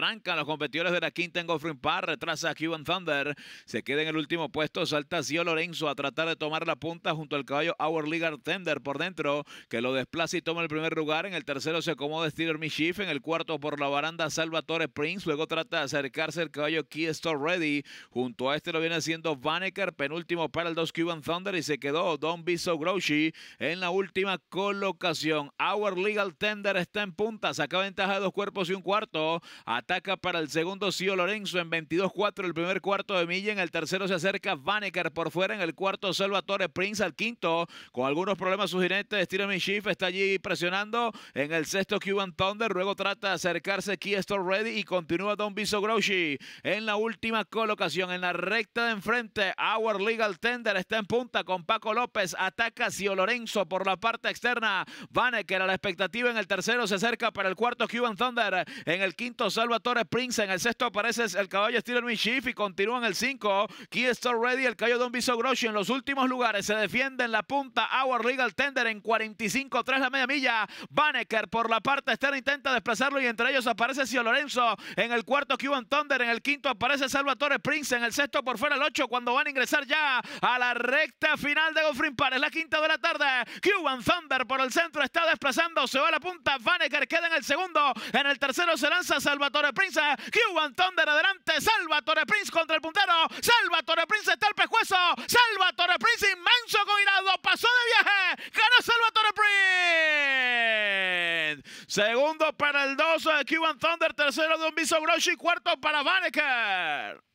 Arrancan los competidores de la quinta en Goffin Park. Retrasa a Cuban Thunder. Se queda en el último puesto. Salta Sio Lorenzo a tratar de tomar la punta junto al caballo Our Legal Tender por dentro. Que lo desplaza y toma el primer lugar. En el tercero se acomoda Steeler Mischief. En el cuarto por la baranda Salvatore Prince. Luego trata de acercarse el caballo Key Store Ready. Junto a este lo viene haciendo Vaneker. Penúltimo para el 2 Cuban Thunder. Y se quedó Don Biso Grouchy en la última colocación. Our Legal Tender está en punta. Saca ventaja de dos cuerpos y un cuarto. a Ataca para el segundo Sio Lorenzo en 22-4 el primer cuarto de Milla. En el tercero se acerca Vaneker por fuera. En el cuarto Salvatore Prince al quinto. Con algunos problemas su jinete Steven Shift está allí presionando. En el sexto Cuban Thunder. Luego trata de acercarse Keystone Ready y continúa Don Biso Grouchy. En la última colocación, en la recta de enfrente, Our Legal Tender está en punta con Paco López. Ataca Sio Lorenzo por la parte externa. Vaneker a la expectativa en el tercero se acerca para el cuarto Cuban Thunder. En el quinto Salvatore Torres Prince. En el sexto aparece el caballo Steeler Chief y continúa en el 5. Key Star Ready, el caballo un Biso Groshi. En los últimos lugares se defiende en la punta Our Regal Tender en 45 3, la media milla. Banneker por la parte externa intenta desplazarlo y entre ellos aparece Sio Lorenzo. En el cuarto Cuban Thunder, en el quinto aparece Salvatore Prince. En el sexto por fuera el 8 cuando van a ingresar ya a la recta final de Park. es La quinta de la tarde. Cuban Thunder por el centro está desplazando. Se va a la punta. Banneker queda en el segundo. En el tercero se lanza Salvatore Prince. Cuban Thunder adelante. Salvatore Prince contra el puntero. Salvatore Prince. Está el pescuezo. Salva Prince. Inmenso con Pasó de viaje. Ganó Salvatore Prince. Segundo para el 2. Cuban Thunder. Tercero de un Cuarto para Vaneker.